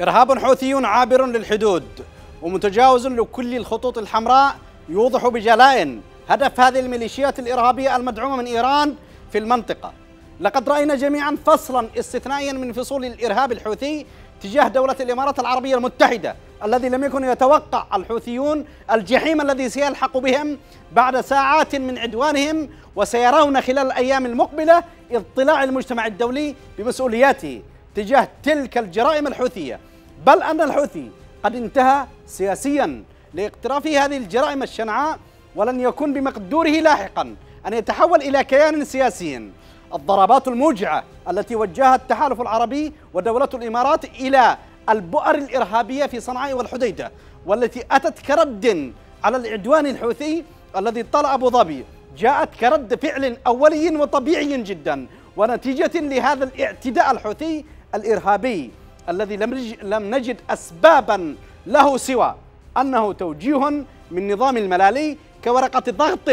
إرهاب حوثي عابر للحدود ومتجاوز لكل الخطوط الحمراء يوضح بجلاء هدف هذه الميليشيات الإرهابية المدعومة من إيران في المنطقة لقد رأينا جميعا فصلا استثنائيا من فصول الإرهاب الحوثي تجاه دولة الإمارات العربية المتحدة الذي لم يكن يتوقع الحوثيون الجحيم الذي سيلحق بهم بعد ساعات من عدوانهم وسيرون خلال الأيام المقبلة اضطلاع المجتمع الدولي بمسؤولياته تجاه تلك الجرائم الحوثية بل أن الحوثي قد انتهى سياسيا لاقتراف هذه الجرائم الشنعاء ولن يكون بمقدوره لاحقا أن يتحول إلى كيان سياسي الضربات الموجعة التي وجهها التحالف العربي ودولة الإمارات إلى البؤر الإرهابية في صنعاء والحديدة والتي أتت كرد على العدوان الحوثي الذي طلع أبو ظبي جاءت كرد فعل أولي وطبيعي جدا ونتيجة لهذا الاعتداء الحوثي الإرهابي الذي لم نجد أسبابا له سوى أنه توجيه من نظام الملالي كورقة ضغط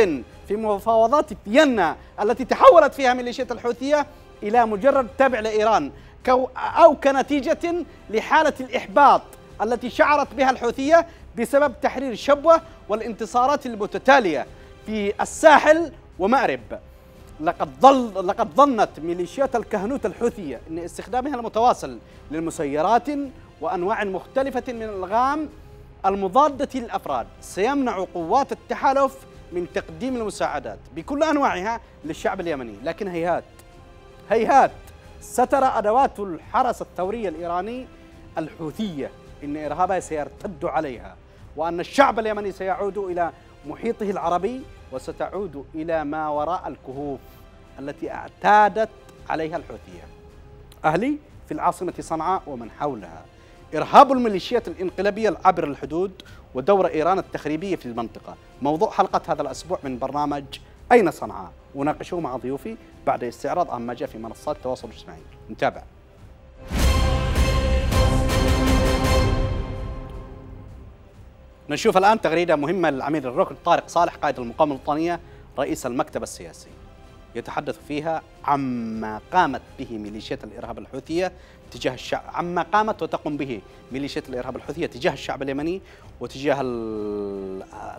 في مفاوضات فيينا التي تحولت فيها ميليشيات الحوثية إلى مجرد تابع لإيران أو كنتيجة لحالة الإحباط التي شعرت بها الحوثية بسبب تحرير شبوة والانتصارات المتتالية في الساحل ومأرب لقد ظل لقد ظنت ميليشيات الكهنوت الحوثية أن استخدامها المتواصل للمسيرات وأنواع مختلفة من الألغام المضادة للأفراد سيمنع قوات التحالف من تقديم المساعدات بكل أنواعها للشعب اليمني لكن هيهات هيهات سترى أدوات الحرس الثوري الإيراني الحوثية إن إرهابها سيرتد عليها وأن الشعب اليمني سيعود إلى محيطه العربي وستعود إلى ما وراء الكهوف التي اعتادت عليها الحوثية أهلي في العاصمة صنعاء ومن حولها إرهاب الميليشيات الإنقلابية عبر الحدود ودور إيران التخريبية في المنطقة موضوع حلقة هذا الأسبوع من برنامج أين صنعاء وناقشوه مع ضيوفي بعد استعراض أهم ما جاء في منصات التواصل الاجتماعي نتابع نشوف الآن تغريدة مهمة للعميد الركن طارق صالح قائد المقاومة الوطنية رئيس المكتب السياسي يتحدث فيها عما قامت به ميليشيات الإرهاب الحوثية تجاه الشعب عما قامت وتقوم به ميليشيات الإرهاب الحوثية تجاه الشعب اليمني وتجاه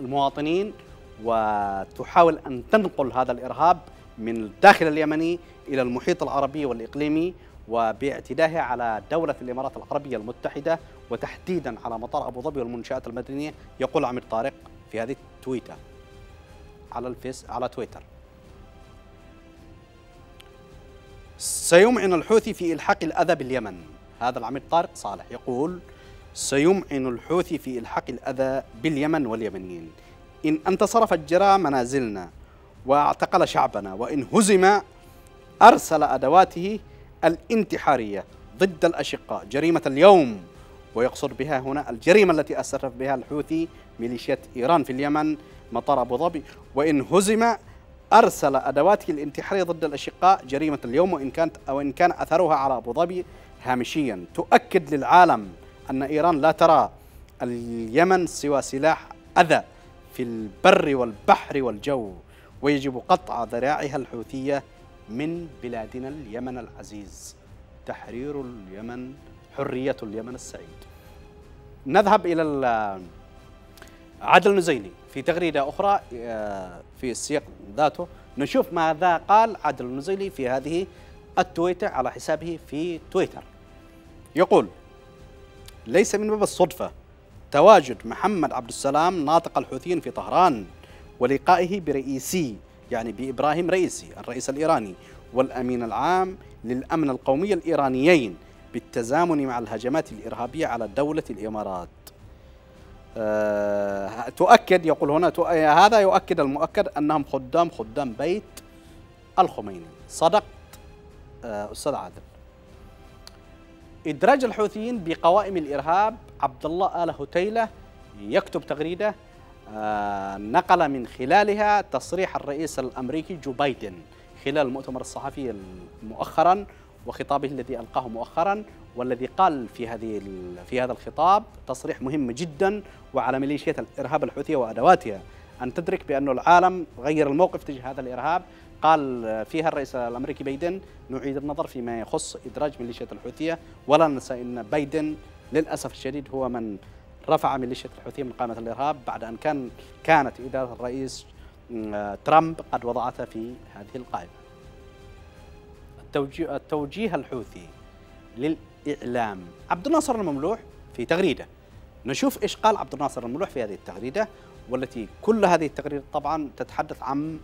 المواطنين وتحاول أن تنقل هذا الإرهاب من الداخل اليمني إلى المحيط العربي والإقليمي وباعتدائها على دولة الإمارات العربية المتحدة وتحديدا على مطار أبو ظبي والمنشآت المدنية يقول عمير طارق في هذه التويتة على الفيس على تويتر سيمعن الحوثي في إلحاق الأذى باليمن هذا العميد طارق صالح يقول سيمعن الحوثي في إلحاق الأذى باليمن واليمنيين إن انتصر فجر منازلنا واعتقل شعبنا وإن هزم أرسل أدواته الانتحارية ضد الأشقاء جريمة اليوم ويقصد بها هنا الجريمة التي أسرف بها الحوثي ميليشيات إيران في اليمن مطار أبو ظبي وإن هزم أرسل أدواته الانتحارية ضد الأشقاء جريمة اليوم وإن كانت أو إن كان أثرها على أبو ظبي هامشيا تؤكد للعالم أن إيران لا ترى اليمن سوى سلاح أذى في البر والبحر والجو ويجب قطع ذراعها الحوثية من بلادنا اليمن العزيز تحرير اليمن حرية اليمن السعيد نذهب إلى عادل نزيني في تغريدة أخرى آه، في السياق ذاته نشوف ماذا قال عادل النزيلي في هذه التويتر على حسابه في تويتر يقول ليس من باب الصدفة تواجد محمد عبد السلام ناطق الحوثيين في طهران ولقائه برئيسي يعني بإبراهيم رئيسي الرئيس الإيراني والأمين العام للأمن القومي الإيرانيين بالتزامن مع الهجمات الإرهابية على دولة الإمارات أه تؤكد يقول هنا هذا يؤكد المؤكد أنهم خدام خدام بيت الخميني صدقت أه أستاذ عادل إدراج الحوثيين بقوائم الإرهاب عبد الله آل هتيلة يكتب تغريده نقل من خلالها تصريح الرئيس الامريكي جو بايدن خلال المؤتمر الصحفي مؤخرا وخطابه الذي القاه مؤخرا والذي قال في هذه في هذا الخطاب تصريح مهم جدا وعلى ميليشيات الارهاب الحوثيه وادواتها ان تدرك بأن العالم غير الموقف تجاه هذا الارهاب قال فيها الرئيس الامريكي بايدن نعيد النظر فيما يخص ادراج ميليشيات الحوثيه ولا ننسى ان بايدن للاسف الشديد هو من رفع ميليشيا الحوثي من قائمة الإرهاب بعد أن كان كانت إدارة الرئيس ترامب قد وضعتها في هذه القائمة التوجيه, التوجيه الحوثي للإعلام عبد الناصر المملوح في تغريدة نشوف إيش قال عبد الناصر المملوح في هذه التغريدة والتي كل هذه التغريدة طبعا تتحدث عن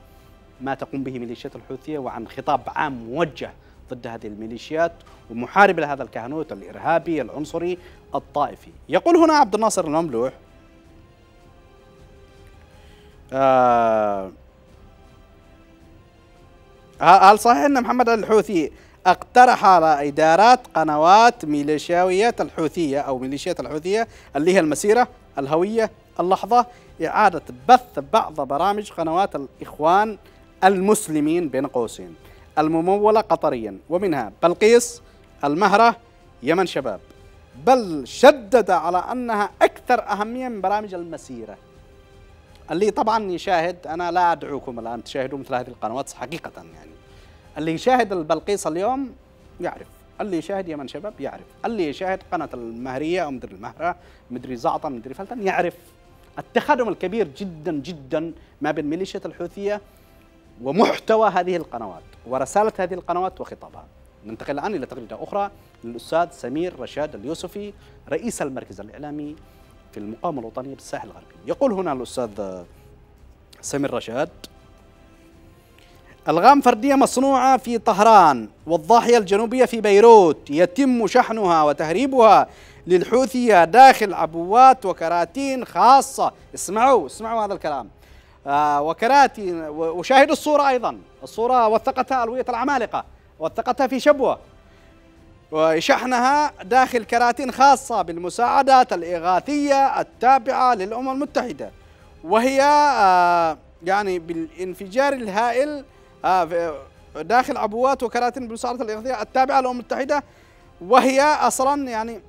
ما تقوم به ميليشيات الحوثية وعن خطاب عام موجه ضد هذه الميليشيات ومحاربة لهذا الكهنوت الإرهابي العنصري الطائفي يقول هنا عبد الناصر المملوح آه, آه، هل صحيح أن محمد الحوثي اقترح على إدارات قنوات ميليشياويات الحوثية أو ميليشيات الحوثية اللي هي المسيرة الهوية اللحظة إعادة بث بعض برامج قنوات الإخوان المسلمين بين قوسين الممولة قطريا ومنها بلقيس المهرة يمن شباب بل شدد على أنها أكثر أهمية من برامج المسيرة اللي طبعا يشاهد أنا لا أدعوكم الآن تشاهدوا مثل هذه القنوات حقيقة يعني اللي يشاهد البلقيس اليوم يعرف اللي يشاهد يمن شباب يعرف اللي يشاهد قناة المهرية أو مدري المهرة مدري زعطة مدري فلتن يعرف التخدم الكبير جدا جدا ما بين ميليشيا الحوثية ومحتوى هذه القنوات ورسالة هذه القنوات وخطابها ننتقل الآن إلى تغريدة أخرى للأستاذ سمير رشاد اليوسفي رئيس المركز الإعلامي في المقاومة الوطنية بالساحل الغربي يقول هنا الأستاذ سمير رشاد ألغام فردية مصنوعة في طهران والضاحية الجنوبية في بيروت يتم شحنها وتهريبها للحوثية داخل عبوات وكراتين خاصة اسمعوا اسمعوا هذا الكلام آه، وكراتي وشاهدوا الصورة أيضا الصورة وثقتها ألوية العمالقة وثقتها في شبوة وشحنها داخل كراتين خاصة بالمساعدات الإغاثية التابعة للأمم المتحدة وهي آه، يعني بالانفجار الهائل آه، داخل عبوات وكراتين بالمساعدات الإغاثية التابعة للأمم المتحدة وهي أصلا يعني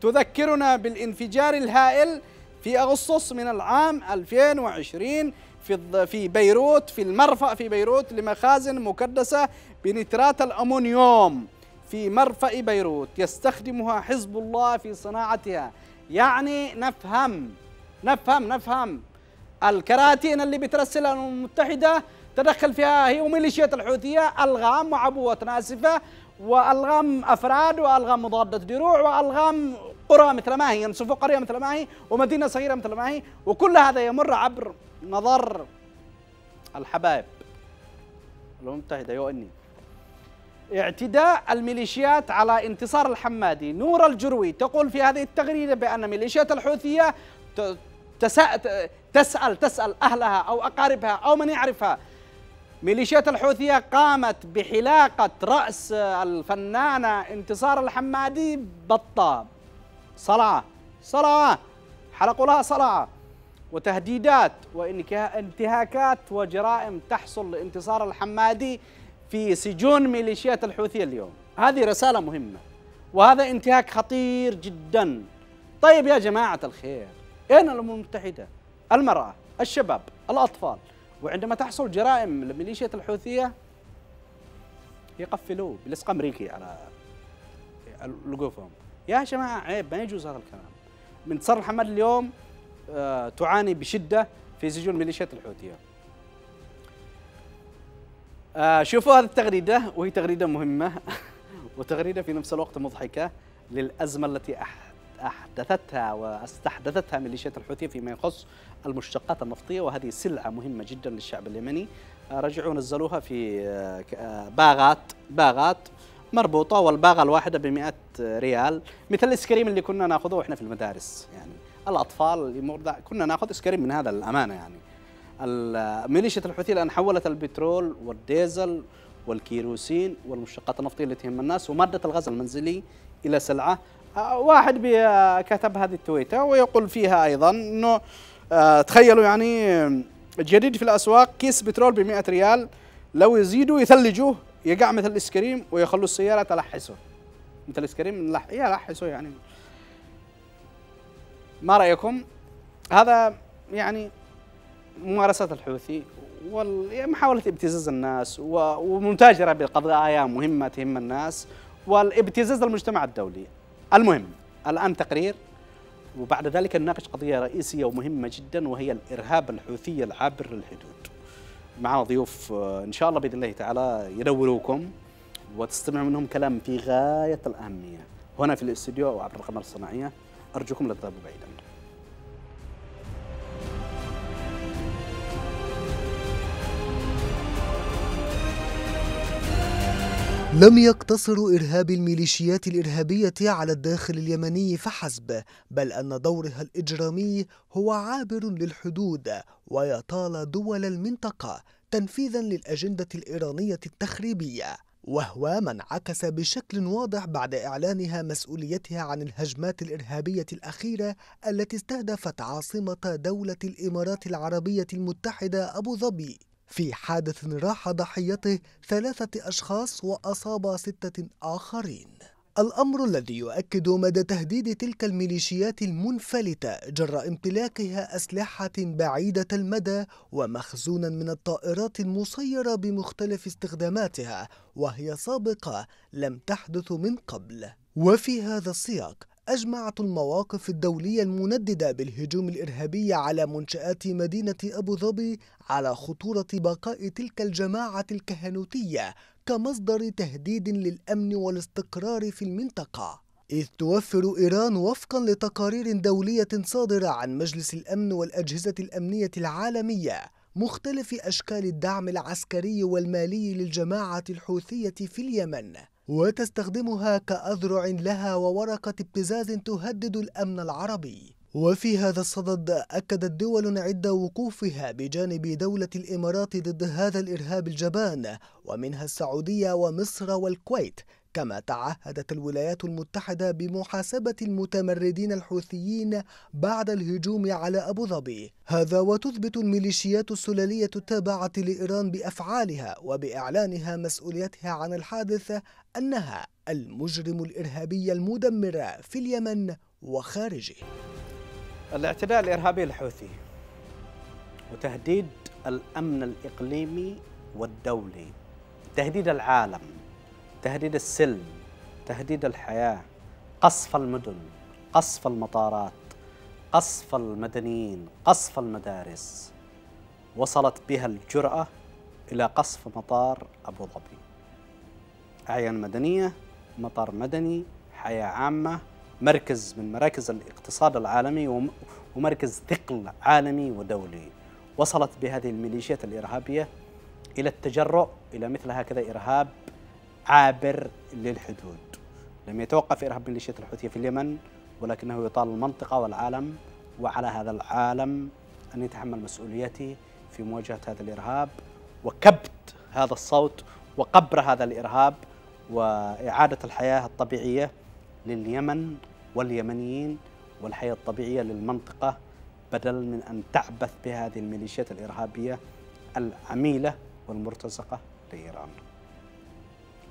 تذكرنا بالانفجار الهائل في أغسطس من العام 2020 في في بيروت في المرفأ في بيروت لمخازن مكدسة بنترات الأمونيوم في مرفأ بيروت يستخدمها حزب الله في صناعتها يعني نفهم نفهم نفهم الكراتين اللي بترسلها الامم المتحده تدخل فيها هي وميليشيات الحوثيه الغام وعبوه ناسفه والغام افراد والغام مضاده دروع والغام قرى مثل ما هي ينسفوا يعني قرية مثل ما هي ومدينة صغيرة مثل ما هي وكل هذا يمر عبر نظر الحبايب الأمم المتحدة يؤني اعتداء الميليشيات على انتصار الحمادي نور الجروي تقول في هذه التغريدة بأن ميليشيات الحوثية تسأل تسأل أهلها أو أقاربها أو من يعرفها ميليشيات الحوثية قامت بحلاقة رأس الفنانة انتصار الحمادي بطة صلعة صلعة حلقوا لها صلعة وتهديدات وانتهاكات وجرائم تحصل لانتصار الحمادي في سجون ميليشيات الحوثية اليوم هذه رسالة مهمة وهذا انتهاك خطير جدا طيب يا جماعة الخير أين الأمم المتحدة؟ المرأة الشباب الأطفال وعندما تحصل جرائم لميليشيات الحوثية يقفلوا بلصق أمريكي على لقوفهم يا جماعه عيب ما يجوز هذا الكلام من تصرف حمد اليوم آه تعاني بشده في سجون ميليشيات الحوثيه آه شوفوا هذه التغريده وهي تغريده مهمه وتغريده في نفس الوقت مضحكه للازمه التي احدثتها واستحدثتها ميليشيات الحوثيه فيما يخص المشتقات النفطيه وهذه سلعه مهمه جدا للشعب اليمني آه، رجعوا نزلوها في آه، آه، باغات باغات مربوطه والباغه الواحده ب 100 ريال مثل الايس كريم اللي كنا ناخذه واحنا في المدارس يعني الاطفال كنا ناخذ ايس كريم من هذا الامانه يعني ميليشيا الحوثي الان حولت البترول والديزل والكيروسين والمشتقات النفطيه اللي تهم الناس وماده الغاز المنزلي الى سلعه آه، واحد آه، كتب هذه التويته ويقول فيها ايضا انه آه، تخيلوا يعني جديد في الاسواق كيس بترول ب 100 ريال لو يزيدوا يثلجوه يقع مثل الايس كريم ويخلوا السياره تلحسه مثل كريم لح... يلحسه يعني ما رايكم هذا يعني ممارسات الحوثي ومحاولة يعني ابتزاز الناس ومتاجرة بقضايا مهمة تهم الناس والابتزاز المجتمع الدولي المهم الآن تقرير وبعد ذلك نناقش قضية رئيسية ومهمة جدا وهي الإرهاب الحوثي العابر للحدود معنا ضيوف آه، ان شاء الله باذن الله تعالى ينوروكم وتستمعوا منهم كلام في غايه الاهميه هنا في الاستديو او عبر القمر الصناعيه ارجوكم لا تذهبوا بعيدا لم يقتصر إرهاب الميليشيات الإرهابية على الداخل اليمني فحسب بل أن دورها الإجرامي هو عابر للحدود ويطال دول المنطقة تنفيذا للأجندة الإيرانية التخريبية وهو ما انعكس بشكل واضح بعد إعلانها مسؤوليتها عن الهجمات الإرهابية الأخيرة التي استهدفت عاصمة دولة الإمارات العربية المتحدة أبو ظبي في حادث راح ضحيته ثلاثة أشخاص وأصاب ستة آخرين الأمر الذي يؤكد مدى تهديد تلك الميليشيات المنفلتة جراء امتلاكها أسلحة بعيدة المدى ومخزونا من الطائرات المسيرة بمختلف استخداماتها وهي سابقة لم تحدث من قبل وفي هذا السياق أجمعت المواقف الدولية المنددة بالهجوم الإرهابي على منشآت مدينة أبو ظبي على خطورة بقاء تلك الجماعة الكهنوتية كمصدر تهديد للأمن والاستقرار في المنطقة إذ توفر إيران وفقا لتقارير دولية صادرة عن مجلس الأمن والأجهزة الأمنية العالمية مختلف أشكال الدعم العسكري والمالي للجماعة الحوثية في اليمن وتستخدمها كأذرع لها وورقة ابتزاز تهدد الأمن العربي وفي هذا الصدد أكدت دول عدة وقوفها بجانب دولة الإمارات ضد هذا الإرهاب الجبان ومنها السعودية ومصر والكويت كما تعهدت الولايات المتحدة بمحاسبة المتمردين الحوثيين بعد الهجوم على أبو ظبي هذا وتثبت الميليشيات السلالية التابعة لإيران بأفعالها وبإعلانها مسؤوليتها عن الحادث أنها المجرم الإرهابي المدمر في اليمن وخارجه الاعتداء الإرهابي الحوثي وتهديد الأمن الإقليمي والدولي تهديد العالم تهديد السلم تهديد الحياة قصف المدن قصف المطارات قصف المدنيين قصف المدارس وصلت بها الجرأة إلى قصف مطار أبو ظبي أعيان مدنية مطار مدني حياة عامة مركز من مراكز الاقتصاد العالمي ومركز ثقل عالمي ودولي وصلت بهذه الميليشيات الإرهابية إلى التجرؤ إلى مثل هكذا إرهاب عابر للحدود لم يتوقف إرهاب ميليشيات الحوثية في اليمن ولكنه يطال المنطقة والعالم وعلى هذا العالم أن يتحمل مسؤوليته في مواجهة هذا الإرهاب وكبت هذا الصوت وقبر هذا الإرهاب وإعادة الحياة الطبيعية لليمن واليمنيين والحياة الطبيعية للمنطقة بدل من أن تعبث بهذه الميليشيات الإرهابية العميلة والمرتزقة لإيران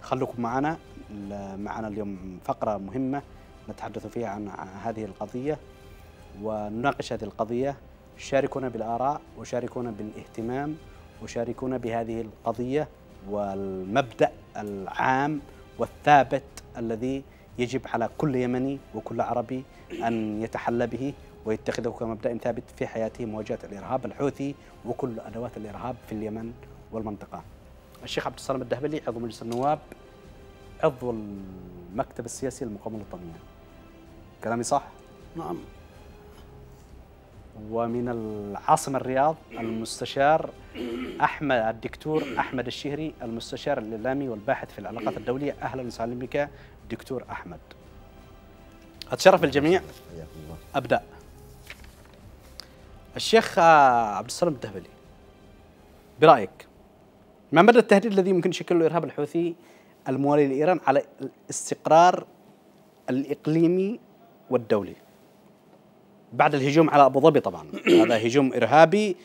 خلوكم معنا معنا اليوم فقرة مهمة نتحدث فيها عن هذه القضية ونناقش هذه القضية شاركونا بالآراء وشاركونا بالاهتمام وشاركونا بهذه القضية والمبدأ العام والثابت الذي يجب على كل يمني وكل عربي أن يتحلى به ويتخذه كمبدأ ثابت في حياته مواجهة الإرهاب الحوثي وكل أدوات الإرهاب في اليمن والمنطقة الشيخ عبد السلام الدهبلي عضو مجلس النواب عضو المكتب السياسي للمقاومه الوطنيه كلامي صح؟ نعم ومن العاصمة الرياض المستشار أحمد الدكتور أحمد الشهري المستشار الإعلامي والباحث في العلاقات الدولية أهلا وسهلا بك دكتور أحمد أتشرف الجميع أبدأ الشيخ عبد السلام الدهبلي برأيك ما مدى التهديد الذي ممكن يشكله الارهاب الحوثي الموالي لايران على الاستقرار الاقليمي والدولي بعد الهجوم على ابو ظبي طبعا هذا هجوم ارهابي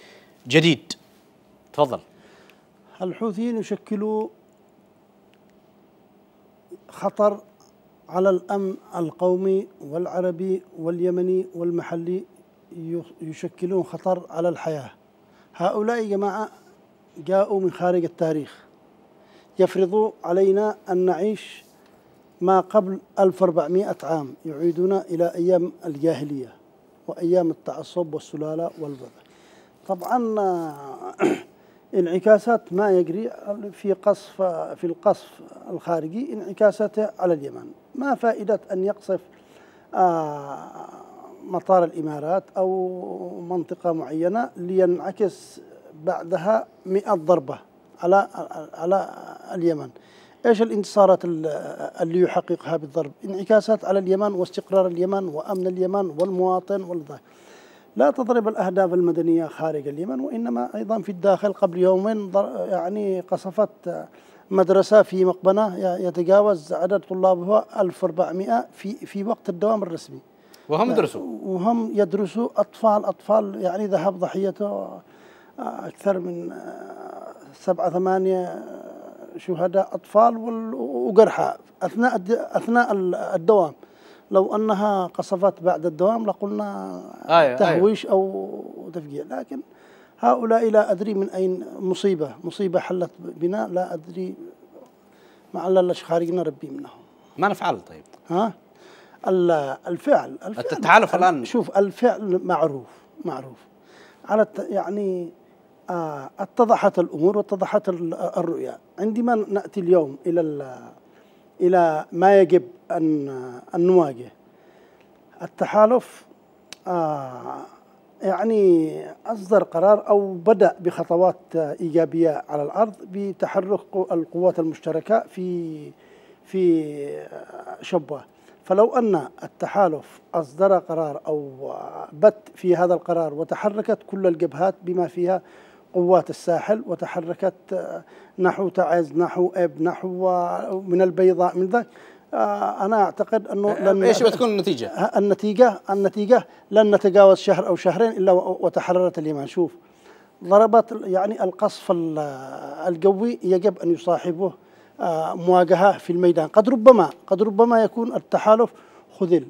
جديد تفضل الحوثيين يشكلوا خطر على الامن القومي والعربي واليمني والمحلي يشكلون خطر على الحياه هؤلاء جماعه جاءوا من خارج التاريخ يفرضوا علينا أن نعيش ما قبل 1400 عام يعيدنا إلى أيام الجاهلية وأيام التعصب والسلالة والبذل طبعا انعكاسات ما يجري في قصف في القصف الخارجي انعكاساته على اليمن ما فائدة أن يقصف آه، مطار الإمارات أو منطقة معينة لينعكس بعدها 100 ضربة على على اليمن ايش الانتصارات اللي يحققها بالضرب؟ انعكاسات على اليمن واستقرار اليمن وامن اليمن والمواطن والذاك. لا تضرب الاهداف المدنيه خارج اليمن وانما ايضا في الداخل قبل يومين يعني قصفت مدرسه في مقبنه يتجاوز عدد طلابها 1400 في في وقت الدوام الرسمي. وهم يدرسوا وهم يدرسوا اطفال اطفال يعني ذهب ضحيته أكثر من آه، سبعة ثمانية آه، شهداء أطفال وجرحى أثناء أثناء الدوام لو أنها قصفت بعد الدوام لقلنا آه، تهويش أو تفجير لكن هؤلاء لا أدري من أين مصيبة مصيبة حلت بنا لا أدري معلل خارجنا ربي منهم ما نفعل طيب ها الفعل الفعل التحالف الآن شوف الفعل معروف معروف على يعني آه، اتضحت الامور واتضحت الرؤيه عندما ناتي اليوم الى الى ما يجب ان ان نواجه التحالف آه، يعني اصدر قرار او بدا بخطوات ايجابيه على الارض بتحرك القوات المشتركه في في آه، شبوه فلو ان التحالف اصدر قرار او بت في هذا القرار وتحركت كل الجبهات بما فيها قوات الساحل وتحركت آه، نحو تعز نحو اب نحو آه، من البيضاء من ذلك آه، انا اعتقد انه لن ايش بتكون النتيجه؟ النتيجه النتيجه لن نتجاوز شهر او شهرين الا وتحررت اليمن شوف ضربت يعني القصف الجوي يجب ان يصاحبه مواجهه في الميدان قد ربما قد ربما يكون التحالف خذل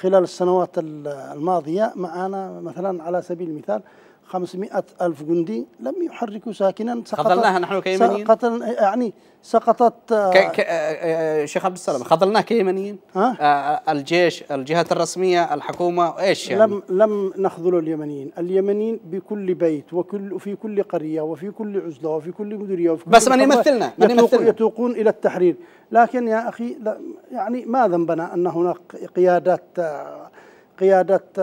خلال السنوات الماضيه معنا مثلا على سبيل المثال 500 ألف جندي لم يحركوا ساكنا سقطت خذلناها نحن كيمنيين قتل يعني سقطت ك... ك... آه، شيخ عبد السلام خذلناه كيمنيين ها؟ آه، آه، الجيش الجهات الرسمية الحكومة إيش يعني؟ لم لم نخذل اليمنيين اليمنيين بكل بيت وكل وفي كل قرية وفي كل عزلة وفي كل مديرية وفي كل بس من يمثلنا من يمثلنا يتوقون إلى التحرير لكن يا أخي يعني ما ذنبنا أن هناك قيادات قيادات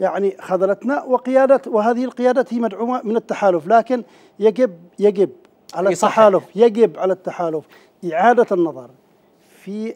يعني خذلتنا وقيادة وهذه القيادة هي مدعومة من التحالف لكن يجب يجب على التحالف يجب على التحالف إعادة النظر في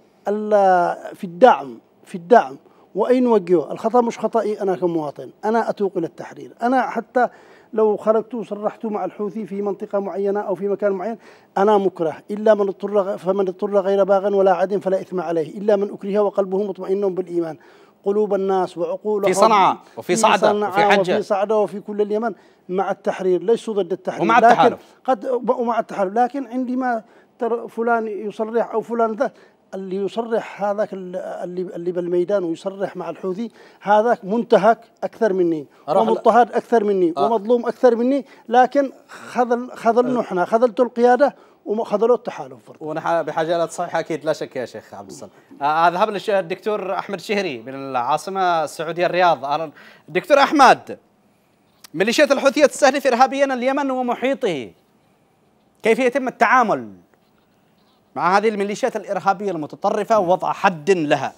في الدعم في الدعم وأين نوجهه الخطأ مش خطأي أنا كمواطن أنا أتوق إلى التحرير أنا حتى لو خرجت وصرحت مع الحوثي في منطقة معينة أو في مكان معين أنا مكره إلا من اضطر فمن اضطر غير باغ ولا عاد فلا إثم عليه إلا من أكره وقلبه مطمئن بالإيمان قلوب الناس وعقولهم في صنعاء وفي صعدة وفي حجة وفي صعدة وفي كل اليمن مع التحرير ليسوا ضد التحرير ومع لكن التحالف قد ومع التحالف لكن عندما ترى فلان يصرح أو فلان ذا اللي يصرح هذاك اللي اللي بالميدان ويصرح مع الحوثي هذاك منتهك اكثر مني ومضطهد اكثر مني آه. ومظلوم اكثر مني لكن خذل خذلنا آه. احنا خذلت القياده ومخاضرات تحالف برضه ونحن بحاجه الى تصحيح اكيد لا شك يا شيخ عبد الصمد آه, آه، ذهب الدكتور احمد شهري من العاصمه السعوديه الرياض آه، دكتور احمد ميليشيات الحوثيه تستهدف ارهابيا اليمن ومحيطه كيف يتم التعامل مع هذه الميليشيات الارهابيه المتطرفه ووضع حد لها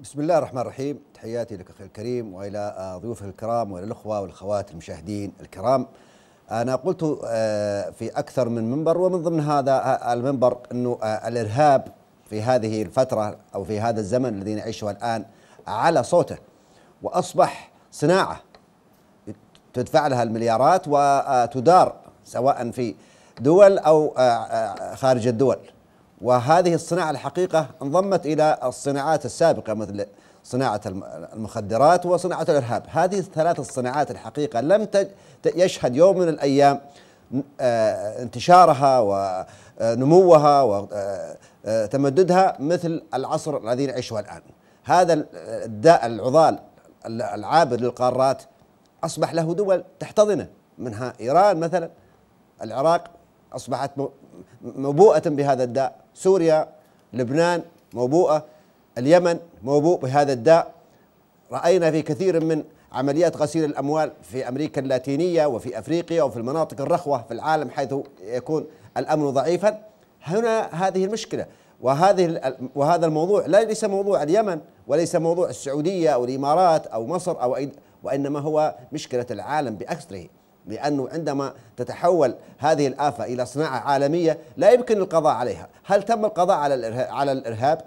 بسم الله الرحمن الرحيم تحياتي لك اخي الكريم والى آه، ضيوفه الكرام والى الاخوه والاخوات المشاهدين الكرام أنا قلت آه، في أكثر من منبر ومن ضمن هذا آه، المنبر أنه آه، الإرهاب في هذه الفترة أو في هذا الزمن الذي نعيشه الآن على صوته وأصبح صناعة تدفع لها المليارات وتدار سواء في دول أو خارج الدول وهذه الصناعة الحقيقة انضمت إلى الصناعات السابقة مثل صناعة المخدرات وصناعة الإرهاب هذه الثلاث الصناعات الحقيقة لم يشهد يوم من الأيام آه، انتشارها ونموها آه، وتمددها آه، مثل العصر الذي نعيشه الآن هذا الداء العضال العابر للقارات أصبح له دول تحتضنه منها إيران مثلا العراق أصبحت موبوءة بهذا الداء سوريا لبنان موبوءة اليمن موبوء بهذا الداء رأينا في كثير من عمليات غسيل الأموال في أمريكا اللاتينية وفي أفريقيا وفي المناطق الرخوة في العالم حيث يكون الأمن ضعيفا هنا هذه المشكلة وهذه وهذا الموضوع ليس موضوع اليمن وليس موضوع السعودية أو الإمارات أو مصر أو وإنما هو مشكلة العالم بأكثره لأنه عندما تتحول هذه الآفة إلى صناعة عالمية لا يمكن القضاء عليها هل تم القضاء على الإرهاب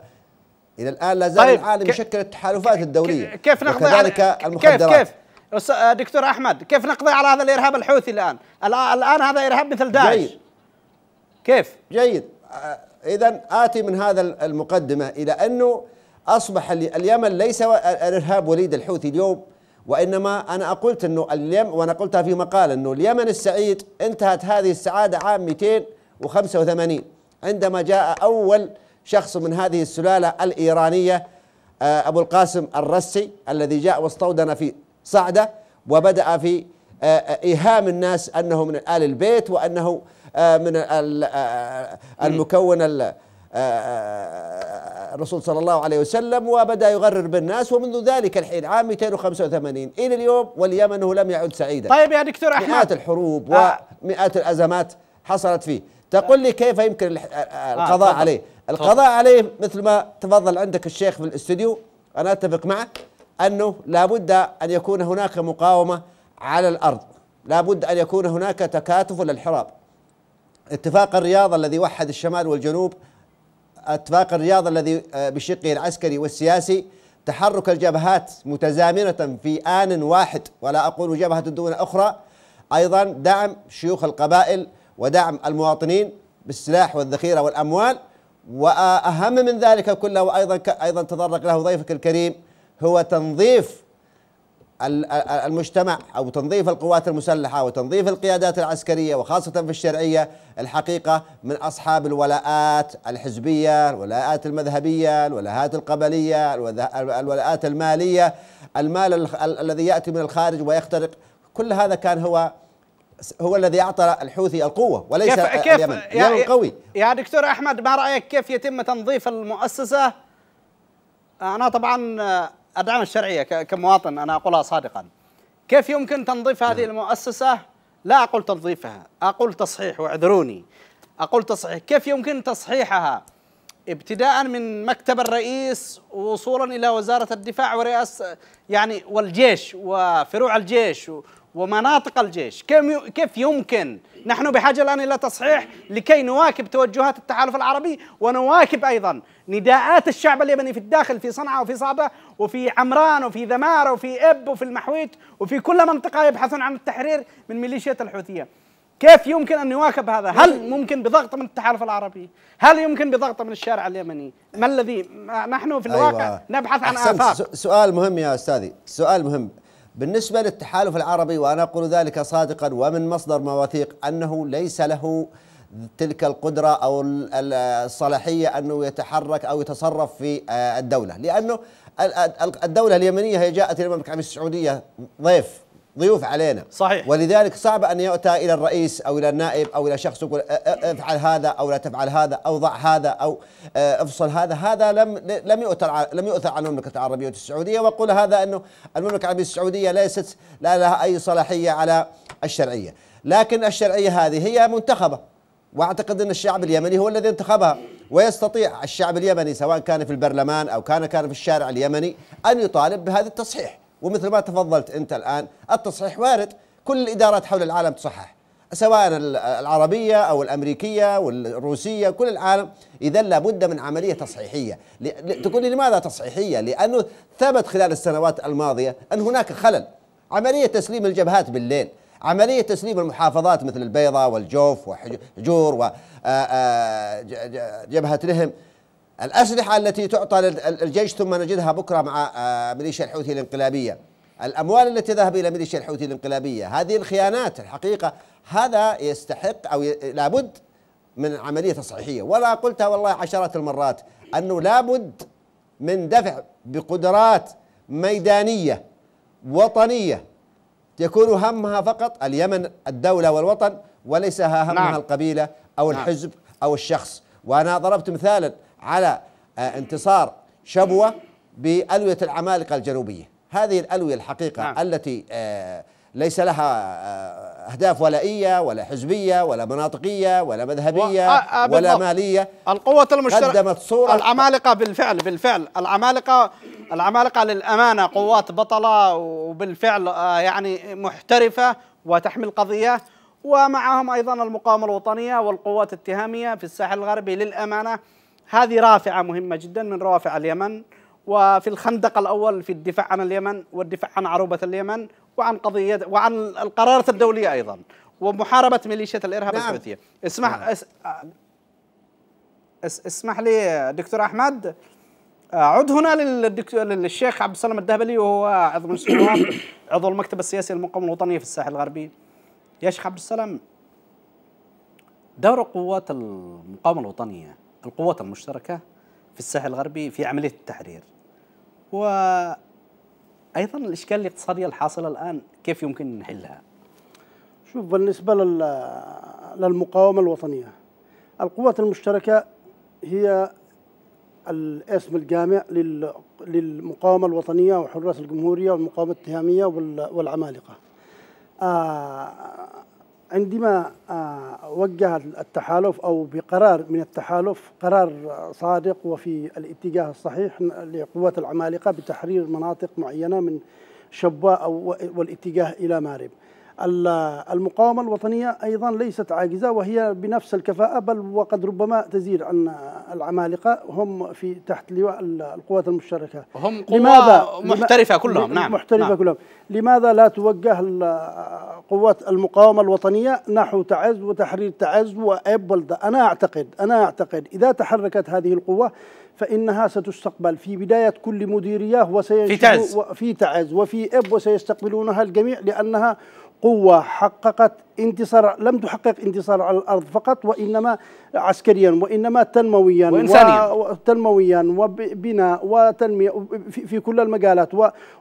الى الان لا زال طيب العالم يشكل التحالفات الدوليه كيف نقضي وكذلك على المخدرات كيف كيف دكتور احمد كيف نقضي على هذا الارهاب الحوثي الان؟ الان هذا ارهاب مثل داعش جيد كيف؟ جيد آه، اذا اتي من هذا المقدمه الى انه اصبح اليمن ليس الارهاب وليد الحوثي اليوم وانما انا قلت انه اليمن وانا قلتها في مقال انه اليمن السعيد انتهت هذه السعاده عام 285 عندما جاء اول شخص من هذه السلالة الإيرانية آه، أبو القاسم الرسي الذي جاء واستودن في صعدة وبدأ في آه، آه، إيهام الناس أنه من آل البيت وأنه من المكون الرسول صلى الله عليه وسلم وبدأ يغرر بالناس ومنذ ذلك الحين عام 285 إلى اليوم واليمن لم يعد سعيدا طيب يا دكتور أحمد مئات الحروب ومئات الأزمات حصلت فيه تقول لي كيف يمكن القضاء عليه القضاء عليه مثل ما تفضل عندك الشيخ في الاستوديو أنا أتفق معه أنه لابد أن يكون هناك مقاومة على الأرض لابد أن يكون هناك تكاتف للحراب اتفاق الرياض الذي وحد الشمال والجنوب اتفاق الرياض الذي آه، بشقه العسكري والسياسي تحرك الجبهات متزامنة في آن واحد ولا أقول جبهة دون أخرى أيضا دعم شيوخ القبائل ودعم المواطنين بالسلاح والذخيرة والأموال واهم من ذلك كله وايضا ايضا تطرق له ضيفك الكريم هو تنظيف المجتمع او تنظيف القوات المسلحه وتنظيف القيادات العسكريه وخاصه في الشرعيه الحقيقه من اصحاب الولاءات الحزبيه، الولاءات المذهبيه، الولاءات القبليه، الولاءات الماليه، المال الذي ياتي من الخارج ويخترق كل هذا كان هو هو الذي اعطى الحوثي القوه وليس كيف آه، كيف اليمن اليمن يا قوي يا دكتور احمد ما رايك كيف يتم تنظيف المؤسسه انا طبعا آه، ادعم الشرعيه كمواطن انا اقولها صادقا كيف يمكن تنظيف نعم. هذه المؤسسه لا اقول تنظيفها اقول تصحيح واعذروني اقول تصحيح كيف يمكن تصحيحها ابتداء من مكتب الرئيس وصولا الى وزاره الدفاع ورئاسه يعني والجيش وفروع الجيش ومناطق الجيش كيف يمكن نحن بحاجة الآن إلى تصحيح لكي نواكب توجهات التحالف العربي ونواكب أيضا نداءات الشعب اليمني في الداخل في صنعاء وفي صعبة وفي عمران وفي ذمار وفي إب وفي المحويت وفي كل منطقة يبحثون عن التحرير من ميليشيا الحوثية كيف يمكن أن نواكب هذا؟ هل نعم. ممكن بضغط من التحالف العربي؟ هل يمكن بضغط من الشارع اليمني؟ ما الذي نحن في الواقع أيوة. نبحث عن آفاق سؤال مهم يا أستاذي سؤال مهم بالنسبة للتحالف العربي وأنا أقول ذلك صادقا ومن مصدر مواثيق أنه ليس له تلك القدرة أو الصلاحية أنه يتحرك أو يتصرف في آه، الدولة لأنه الدولة اليمنية هي جاءت إلى المملكة العربية السعودية ضيف ضيوف علينا صحيح ولذلك صعب ان يؤتى الى الرئيس او الى النائب او الى شخص يقول افعل هذا او لا تفعل هذا او ضع هذا او افصل هذا هذا لم لم يؤثر لم يؤثر عن المملكه العربيه السعوديه وقل هذا انه المملكه العربيه السعوديه ليست لا لها اي صلاحيه على الشرعيه لكن الشرعيه هذه هي منتخبه واعتقد ان الشعب اليمني هو الذي انتخبها ويستطيع الشعب اليمني سواء كان في البرلمان او كان كان في الشارع اليمني ان يطالب بهذا التصحيح ومثل ما تفضلت انت الان التصحيح وارد كل الادارات حول العالم تصحح سواء العربيه او الامريكيه والروسيه كل العالم اذا لابد من عمليه تصحيحيه تقول لي لماذا تصحيحيه لانه ثبت خلال السنوات الماضيه ان هناك خلل عمليه تسليم الجبهات بالليل عملية تسليم المحافظات مثل البيضة والجوف وجور وجبهة لهم الأسلحة التي تعطى للجيش ثم نجدها بكرة مع آه، ميليشيا الحوثي الانقلابية الأموال التي ذهب إلى ميليشيا الحوثي الانقلابية هذه الخيانات الحقيقة هذا يستحق أو لابد من عملية تصحيحية ولا قلتها والله عشرات المرات أنه لابد من دفع بقدرات ميدانية وطنية يكون همها فقط اليمن الدولة والوطن وليس همها نعم. القبيلة أو نعم. الحزب أو الشخص وأنا ضربت مثالا على آه، انتصار شبوة بألوية العمالقة الجنوبية هذه الألوية الحقيقة نعم. التي آه، ليس لها آه، أهداف ولائية ولا حزبية ولا مناطقية ولا مذهبية ولا مالية القوة المشتركة قدمت صورة العمالقة بالفعل بالفعل العمالقة العمالقة للأمانة قوات بطلة وبالفعل يعني محترفة وتحمل قضية ومعهم أيضا المقاومة الوطنية والقوات التهامية في الساحل الغربي للأمانة هذه رافعة مهمة جدا من روافع اليمن وفي الخندق الأول في الدفاع عن اليمن والدفاع عن عروبة اليمن وعن قضية وعن القرارات الدولية أيضا ومحاربة ميليشيات الإرهاب نعم. السعودية اسمح نعم. اس... اس... اسمح لي دكتور أحمد آه، عد هنا للدكتور للشيخ عبد السلام الدهبلي وهو عضو مجلس النواب عضو المكتب السياسي للمقاومة الوطنية في الساحل الغربي يا شيخ عبد السلام دور قوات المقاومة الوطنية القوات المشتركة في الساحل الغربي في عملية التحرير وأيضا الإشكال الاقتصادية الحاصلة الآن كيف يمكن نحلها شوف بالنسبة للمقاومة الوطنية القوات المشتركة هي الاسم الجامع للمقاومة الوطنية وحراس الجمهورية والمقاومة التهامية والعمالقة آه، عندما آه، وجه التحالف او بقرار من التحالف قرار صادق وفي الاتجاه الصحيح لقوات العمالقه بتحرير مناطق معينه من شبوه والاتجاه الى مارب. المقاومة الوطنية أيضا ليست عاجزة وهي بنفس الكفاءة بل وقد ربما تزيد عن العمالقة هم في تحت لواء القوات المشتركة هم قوة لماذا محترفة كلهم نعم محترفة نعم. كلهم لماذا لا توجه قوات المقاومة الوطنية نحو تعز وتحرير تعز وأب أنا أعتقد أنا أعتقد إذا تحركت هذه القوة فإنها ستستقبل في بداية كل مديرية وسينشئ في تعز وفي أب وسيستقبلونها الجميع لأنها قوة حققت انتصار لم تحقق انتصار على الارض فقط وانما عسكريا وانما تنمويا وانسانيا وتنمويا وبناء وتنميه في, كل المجالات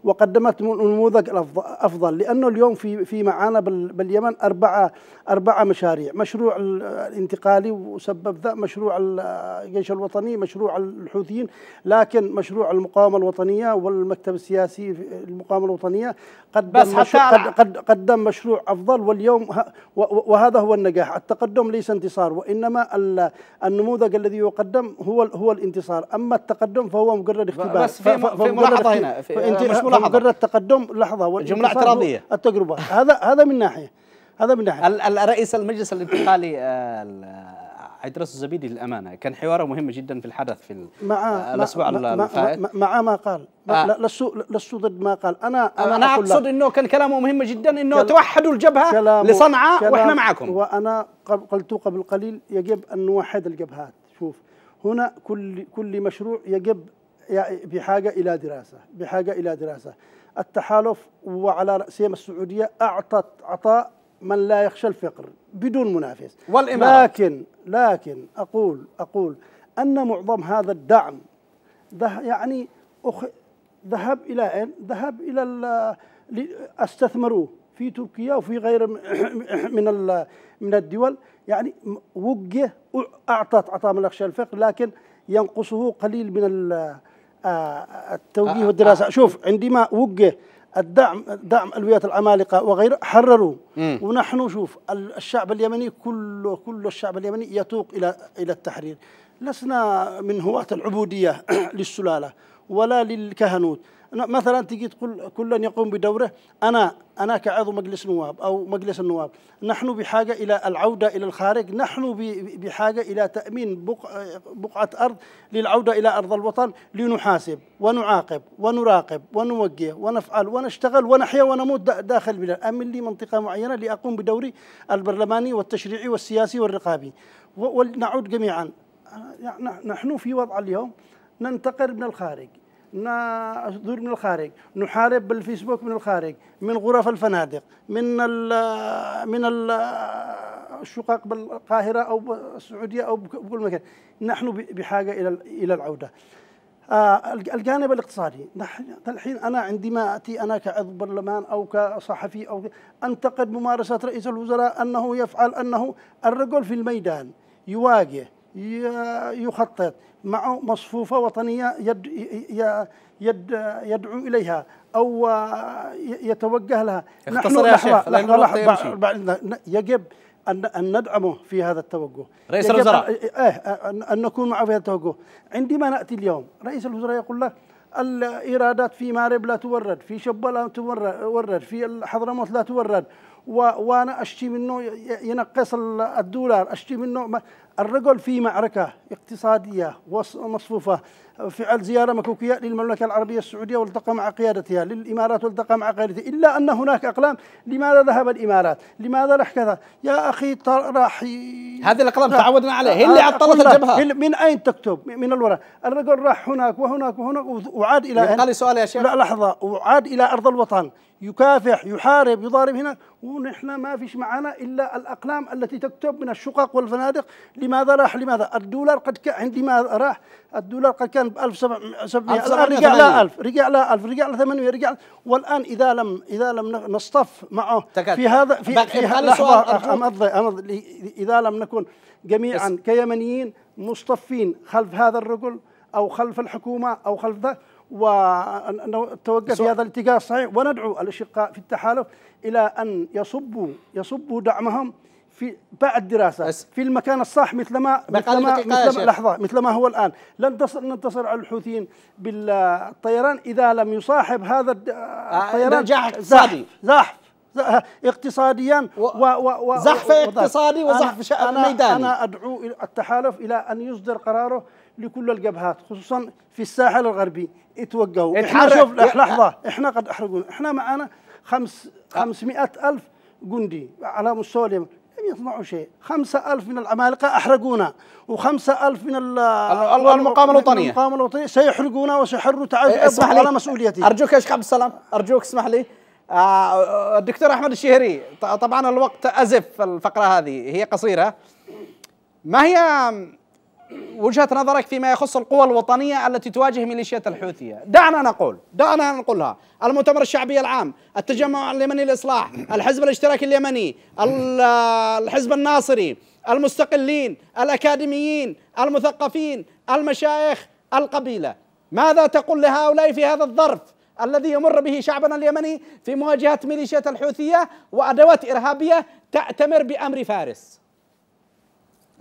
وقدمت نموذج افضل لانه اليوم في في معانا باليمن اربعه اربعه مشاريع مشروع الانتقالي وسبب ذا مشروع الجيش الوطني مشروع الحوثيين لكن مشروع المقاومه الوطنيه والمكتب السياسي المقاومه الوطنيه قدم بس قدم مشروع افضل واليوم وهذا هو النجاح التقدم ليس انتصار وإنما النموذج الذي يقدم هو هو الانتصار أما التقدم فهو مجرد اختبار بس في, في ملاحظة هنا في مش ملاحظة مجرد تقدم لحظة جملة اعتراضية التجربة هذا هذا من ناحية هذا من ناحية رئيس المجلس الانتقالي آه، حيدرس الزبيدي للامانه كان حواره مهم جدا في الحدث في آه، مع الاسبوع الفائت مع, ما قال آه. لست ضد ما قال انا انا, أنا اقصد انه كان كلامه مهم جدا انه توحدوا الجبهه لصنعاء واحنا معكم وانا قلت قبل قليل يجب ان نوحد الجبهات شوف هنا كل كل مشروع يجب بحاجه الى دراسه بحاجه الى دراسه التحالف وعلى راسهم السعوديه اعطت عطاء من لا يخشى الفقر بدون منافس والإمارات لكن لكن أقول أقول أن معظم هذا الدعم ده يعني أخ ذهب إلى أين؟ ذهب إلى استثمروه في تركيا وفي غير من من الدول يعني وجه أعطت عطاء من يخشى الفقر لكن ينقصه قليل من التوجيه آه، آه، والدراسة شوف عندما وجه الدعم دعم الولايات العمالقه وغيره حرروا مم. ونحن شوف الشعب اليمني كله كل الشعب اليمني يتوق الى الى التحرير لسنا من هواة العبوديه للسلاله ولا للكهنوت مثلا تجي تقول كل يقوم بدوره أنا أنا كعضو مجلس نواب أو مجلس النواب نحن بحاجة إلى العودة إلى الخارج نحن بحاجة إلى تأمين بقعة أرض للعودة إلى أرض الوطن لنحاسب ونعاقب ونراقب ونوجه ونفعل ونشتغل ونحيا ونموت داخل البلاد أمن لي منطقة معينة لأقوم بدوري البرلماني والتشريعي والسياسي والرقابي ولنعود جميعا يعني نحن في وضع اليوم ننتقل من الخارج ندور من الخارج نحارب بالفيسبوك من الخارج من غرف الفنادق من الـ من الـ الشقق بالقاهرة أو بالسعودية أو بكل مكان نحن بحاجة إلى إلى العودة آه، الجانب الاقتصادي الحين أنا عندما أتي أنا كعضو برلمان أو كصحفي أو أنتقد ممارسة رئيس الوزراء أنه يفعل أنه الرجل في الميدان يواجه يخطط معه مصفوفة وطنية يد يد يدعو إليها أو يتوجه لها نحن يا شيخ لحظة لحظة بعد يجب أن أن ندعمه في هذا التوجه رئيس الوزراء إيه, إيه، أن نكون معه في هذا التوجه عندما نأتي اليوم رئيس الوزراء يقول لك الإيرادات في مارب لا تورد في شبة لا تورد في الحضرموت لا تورد وانا اشتي منه ينقص الدولار اشتي منه الرجل في معركة اقتصادية مصفوفة فعل زيارة مكوكية للمملكة العربية السعودية والتقى مع قيادتها للإمارات والتقى مع قيادتها إلا أن هناك أقلام لماذا ذهب الإمارات لماذا راح كذا يا أخي راح هذه الأقلام تعودنا عليها هي اللي عطلت آه، الجبهة من أين تكتب من الوراء الرجل راح هناك وهناك وهناك وعاد إلى قال سؤال يا شيخ لحظة وعاد إلى أرض الوطن يكافح يحارب يضارب هنا ونحن ما فيش معنا الا الاقلام التي تكتب من الشقق والفنادق لماذا راح لماذا الدولار قد كان عندما راح الدولار قد كان ب 1700 الان رجع ل 1000 رجع ل 1000 رجع ل 800 رجع والان اذا لم اذا لم نصطف معه تكاد. في هذا في, في لحظه امضي امضي اذا لم نكن جميعا كيمنيين مصطفين خلف هذا الرجل او خلف الحكومه او خلف ذا توقف في هذا الاتجاه الصحيح وندعو الاشقاء في التحالف الى ان يصبوا يصبوا دعمهم في بعد دراسة في المكان الصح مثل ما مثل ما, مثل ما لحظة مثل ما هو الآن لن تصل ننتصر على الحوثيين بالطيران إذا لم يصاحب هذا آه، الطيران نجاح اقتصادي زاح اقتصاديا و و و زحف اقتصادي وزحف شأن ميداني أنا أدعو التحالف إلى أن يصدر قراره لكل الجبهات خصوصا في الساحل الغربي اتوجهوا احنا شوف لحظة احنا قد احرقون احنا معنا خمس أه. خمسمائة ألف جندي على مستوى اليمن لم يصنعوا شيء خمسة ألف من العمالقة أحرقونا وخمسة ألف من المقاومة الوطنية المقاومة الوطنية سيحرقونا وسيحروا تعالوا إيه، على مسؤوليتي أرجوك يا شيخ عبد السلام أرجوك اسمح لي آه، الدكتور احمد الشهري طبعا الوقت ازف الفقره هذه هي قصيره ما هي وجهه نظرك فيما يخص القوى الوطنيه التي تواجه ميليشيات الحوثيه دعنا نقول دعنا نقولها المؤتمر الشعبي العام التجمع اليمني للاصلاح الحزب الاشتراكي اليمني الحزب الناصري المستقلين الاكاديميين المثقفين المشايخ القبيله ماذا تقول لهؤلاء في هذا الظرف الذي يمر به شعبنا اليمني في مواجهة ميليشيات الحوثية وأدوات إرهابية تأتمر بأمر فارس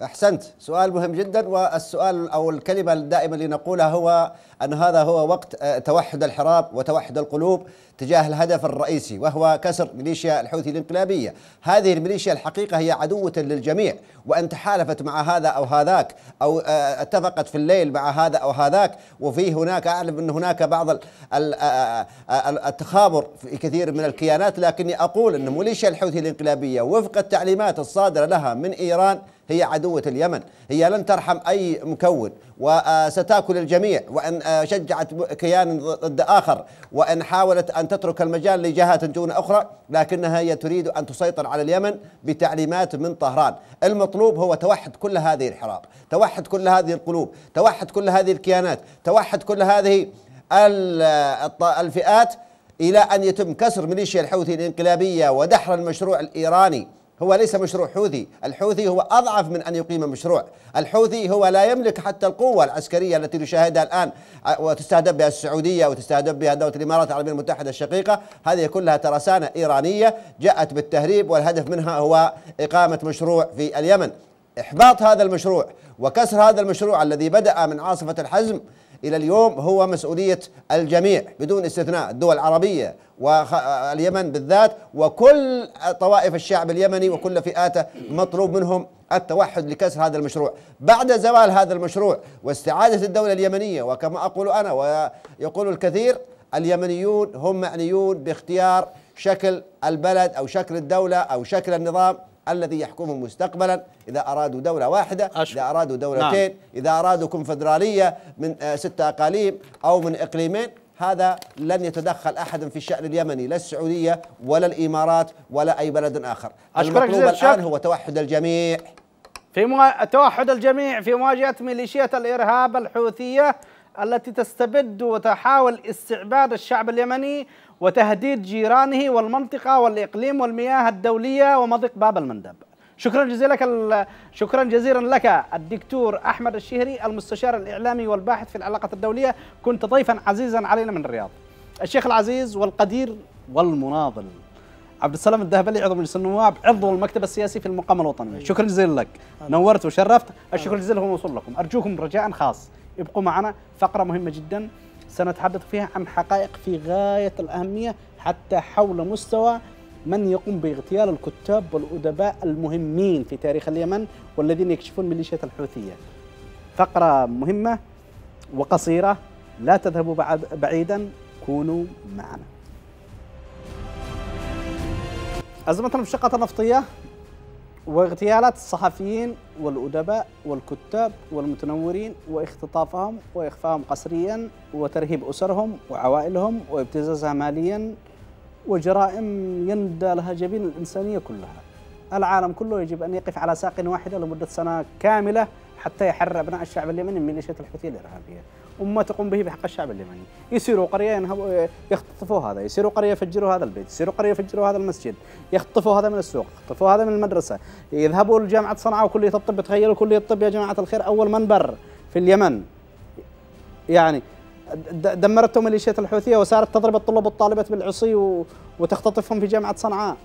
احسنت سؤال مهم جدا والسؤال او الكلمه الدائمه اللي نقولها هو ان هذا هو وقت آه، توحد الحراب وتوحد القلوب تجاه الهدف الرئيسي وهو كسر ميليشيا الحوثي الانقلابية هذه الميليشيا الحقيقة هي عدوة للجميع وأن تحالفت مع هذا أو هذاك أو آه، اتفقت في الليل مع هذا أو هذاك وفي هناك أعلم أن هناك بعض آه، آه، التخابر في كثير من الكيانات لكني أقول أن ميليشيا الحوثي الانقلابية وفق التعليمات الصادرة لها من إيران هي عدوة اليمن هي لن ترحم أي مكون وستاكل الجميع وأن شجعت كيان ضد آخر وأن حاولت أن تترك المجال لجهات دون أخرى لكنها هي تريد أن تسيطر على اليمن بتعليمات من طهران المطلوب هو توحد كل هذه الحراب توحد كل هذه القلوب توحد كل هذه الكيانات توحد كل هذه الفئات إلى أن يتم كسر ميليشيا الحوثي الانقلابية ودحر المشروع الإيراني هو ليس مشروع حوثي الحوثي هو أضعف من أن يقيم مشروع الحوثي هو لا يملك حتى القوة العسكرية التي نشاهدها الآن وتستهدف بها السعودية وتستهدف بها دولة الإمارات العربية المتحدة الشقيقة هذه كلها ترسانة إيرانية جاءت بالتهريب والهدف منها هو إقامة مشروع في اليمن إحباط هذا المشروع وكسر هذا المشروع الذي بدأ من عاصفة الحزم إلى اليوم هو مسؤولية الجميع بدون استثناء الدول العربية واليمن بالذات وكل طوائف الشعب اليمني وكل فئاته مطلوب منهم التوحد لكسر هذا المشروع بعد زوال هذا المشروع واستعادة الدولة اليمنية وكما أقول أنا ويقول الكثير اليمنيون هم معنيون باختيار شكل البلد أو شكل الدولة أو شكل النظام الذي يحكمهم مستقبلا إذا أرادوا دولة واحدة أشف. إذا أرادوا دولتين نعم. إذا أرادوا كونفدرالية من آه، ستة أقاليم أو من إقليمين هذا لن يتدخل أحد في الشأن اليمني لا السعودية ولا الإمارات ولا أي بلد آخر المطلوب الآن هو توحد الجميع في مو... توحد الجميع في مواجهة ميليشيات الإرهاب الحوثية التي تستبد وتحاول استعباد الشعب اليمني وتهديد جيرانه والمنطقة والإقليم والمياه الدولية ومضيق باب المندب شكرا جزيلا لك شكرا جزيلا لك الدكتور احمد الشهري المستشار الاعلامي والباحث في العلاقات الدوليه كنت ضيفا عزيزا علينا من الرياض الشيخ العزيز والقدير والمناضل عبد السلام الذهبي عضو مجلس النواب عضو المكتب السياسي في المقام الوطني أيوة. شكرا جزيلا لك نورت وشرفت الشكر جزيلا هو موصول لكم ارجوكم رجاء خاص ابقوا معنا فقره مهمه جدا سنتحدث فيها عن حقائق في غاية الأهمية حتى حول مستوى من يقوم باغتيال الكتاب والأدباء المهمين في تاريخ اليمن والذين يكشفون ميليشيات الحوثية فقرة مهمة وقصيرة لا تذهبوا بعيدا كونوا معنا أزمة المشقة النفطية واغتيالات الصحفيين والأدباء والكتاب والمتنورين واختطافهم وإخفاهم قسريا وترهيب أسرهم وعوائلهم وابتزازها ماليا وجرائم يندى لها جبين الإنسانية كلها العالم كله يجب أن يقف على ساق واحدة لمدة سنة كاملة حتى يحرر أبناء الشعب اليمني من ميليشيات الحوثي الإرهابية وما تقوم به بحق الشعب اليمني يسيروا قريه ينهبوا يختطفوا هذا يسيروا قريه يفجروا هذا البيت يسيروا قريه يفجروا هذا المسجد يختطفوا هذا من السوق يختطفوا هذا من المدرسه يذهبوا لجامعه صنعاء وكليه الطب تخيلوا كليه الطب يا جماعه الخير اول منبر في اليمن يعني دمرتهم ميليشيات الحوثيه وسارت تضرب الطلاب والطالبات بالعصي وتختطفهم في جامعه صنعاء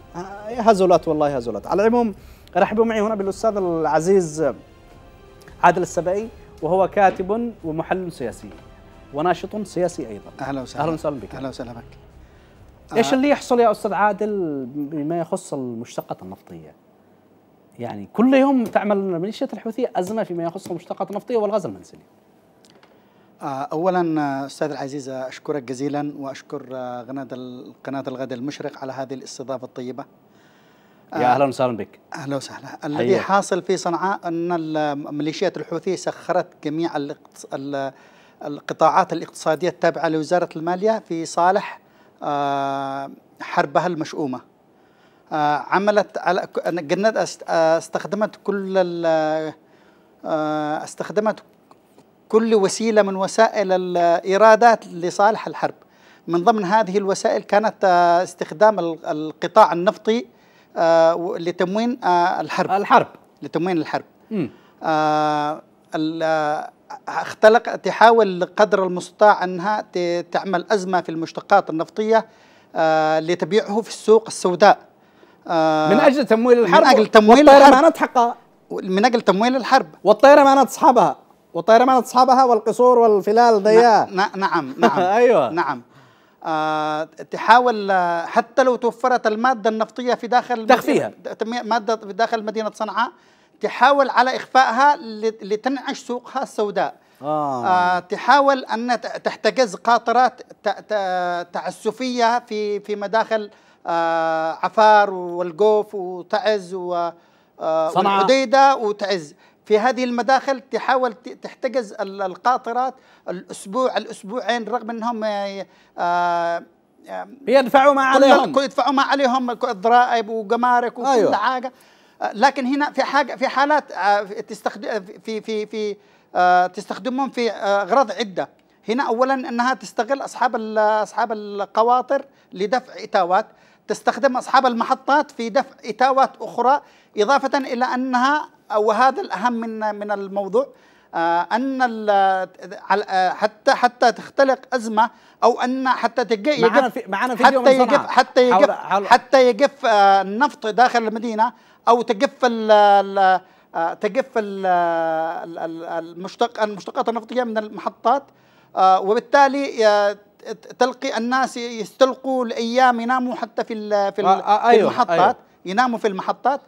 هزلات والله هزلات على العموم رحبوا معي هنا بالاستاذ العزيز عادل السبعي وهو كاتب ومحلل سياسي وناشط سياسي ايضا اهلا وسهلا اهلا وسهلا بك اهلا وسهلا بك ايش آه. اللي يحصل يا استاذ عادل بما يخص المشتقات النفطيه؟ يعني كل يوم تعمل الميليشيات الحوثيه ازمه فيما يخص المشتقات النفطيه والغاز المنزلي. آه، اولا آه، استاذ العزيز اشكرك جزيلا واشكر قناه قناه الغد المشرق على هذه الاستضافه الطيبه. يا آه، اهلا وسهلا بك اهلا وسهلا الذي حاصل في صنعاء ان الميليشيات الحوثيه سخرت جميع القطاعات الاقتصاديه التابعه لوزاره الماليه في صالح آه، حربها المشؤومه آه، عملت على استخدمت كل استخدمت كل وسيله من وسائل الايرادات لصالح الحرب من ضمن هذه الوسائل كانت استخدام القطاع النفطي آه، لتموين آه، الحرب الحرب لتموين الحرب آه، اختلق تحاول قدر المستطاع انها تعمل ازمه في المشتقات النفطيه لتبيعه في السوق السوداء من اجل تمويل الحرب من اجل تمويل الحرب حقها من اجل تمويل الحرب والطيرة ما تصحابها والطيرة ما والقصور والفلال ضياء نعم نعم ايوه نعم آه، تحاول آه، حتى لو توفرت الماده النفطيه في داخل تخفيها ماده في داخل مدينه صنعاء تحاول على اخفائها لتنعش سوقها السوداء آه. آه تحاول ان تحتجز قاطرات تعسفيه في في مداخل آه عفار والقوف وتعز و آه، صنعاء وتعز في هذه المداخل تحاول تحتجز القاطرات الاسبوع الاسبوعين رغم انهم آه، آه، يدفعوا ما عليهم يدفعوا ما عليهم الضرائب وجمارك وكل أيوة. حاجه لكن هنا في حاجه في حالات آه، تستخدم في في في تستخدمهم في اغراض عده هنا اولا انها تستغل اصحاب اصحاب القواطر لدفع اتاوات تستخدم اصحاب المحطات في دفع اتاوات اخرى اضافه الى انها وهذا الأهم من من الموضوع آه، أن آه، حتى حتى تختلق أزمة أو أن حتى يقف معنا في معنا فيديو حتى يقف حتى يقف حتى يقف آه، النفط داخل المدينة أو تقف ال تقف المشتق المشتقات النفطية من المحطات وبالتالي تلقي الناس يستلقوا لايام يناموا حتى في في أيوه، المحطات أيوه. يناموا في المحطات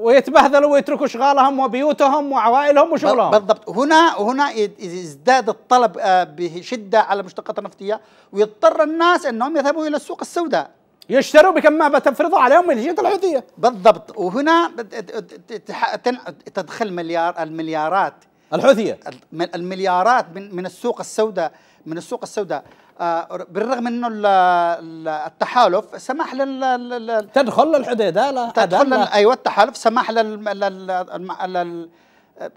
ويتبهذلوا ويتركوا اشغالهم وبيوتهم وعوائلهم وشغلهم بالضبط هنا هنا يزداد الطلب آه، بشده على المشتقات النفطيه ويضطر الناس انهم يذهبوا الى السوق السوداء يشتروا بكم ما تفرضه عليهم جهه الحوثيه بالضبط وهنا تدخل مليار المليارات الحوثيه المليارات من السوق السوداء من السوق السوداء بالرغم انه التحالف سمح لل تدخل للحديده تدخل ايوه التحالف سمح لل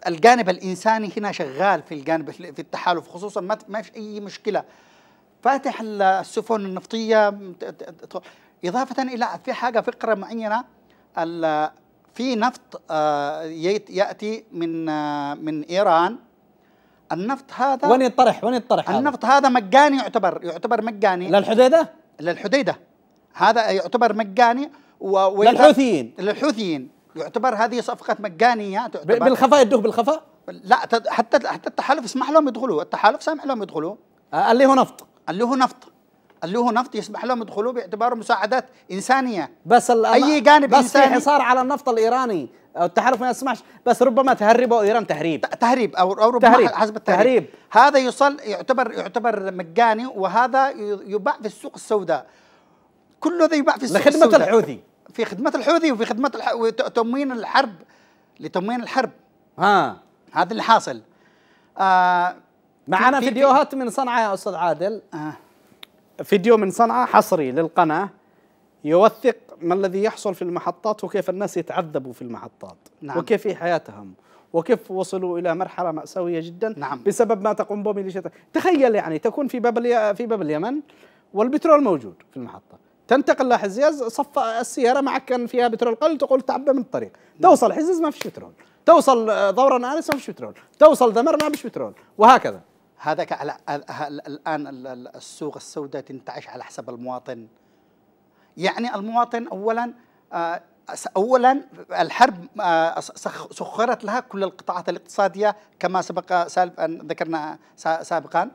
الجانب الانساني هنا شغال في الجانب في التحالف خصوصا ما فيش في اي مشكله فاتح السفن النفطيه اضافه الى في حاجه فقره معينه في نفط آه، ياتي من آه، من ايران النفط هذا وين يطرح وين يطرح النفط هذا مجاني يعتبر يعتبر مجاني للحديده للحديده هذا يعتبر مجاني و... للحوثيين للحوثيين يعتبر هذه صفقه مجانيه تعتبر بالخفاء يدوه بالخفاء لا حتى حتى التحالف اسمح لهم يدخلوا التحالف سامح لهم يدخلوا اللي هو نفط اللي هو نفط اللي هو نفط يسمح لهم يدخلوا باعتباره مساعدات انسانيه بس اي جانب بس انساني بس حصار على النفط الايراني او التحالف ما يسمحش بس ربما تهرب او ايران تهريب تهريب او او ربما تهريب. حسب التهريب تهريب. هذا يصل يعتبر يعتبر مجاني وهذا يباع في السوق السوداء كل هذا يباع في السوق لخدمة السوداء لخدمه الحوثي في خدمه الحوثي وفي خدمه الح... تموين الحرب لتموين الحرب ها هذا اللي حاصل آه معنا في فيديوهات في... من صنعاء يا استاذ عادل آه. فيديو من صنعاء حصري للقناه يوثق ما الذي يحصل في المحطات وكيف الناس يتعذبوا في المحطات نعم. وكيف في حياتهم وكيف وصلوا الى مرحله ماساويه جدا نعم. بسبب ما تقوم به ميليشيات تخيل يعني تكون في باب في باب اليمن والبترول موجود في المحطه تنتقل لحزيز صف السياره معك كان فيها بترول قل تقول تعبى من الطريق نعم. توصل حزيز ما فيش بترول توصل ضورا انس ما فيش بترول توصل دمر ما فيش بترول وهكذا هذا الان السوق السوداء تنتعش على حسب المواطن يعني المواطن اولا آه، اولا الحرب آه، سخرت لها كل القطاعات الاقتصاديه كما سبق ان ذكرنا سابقا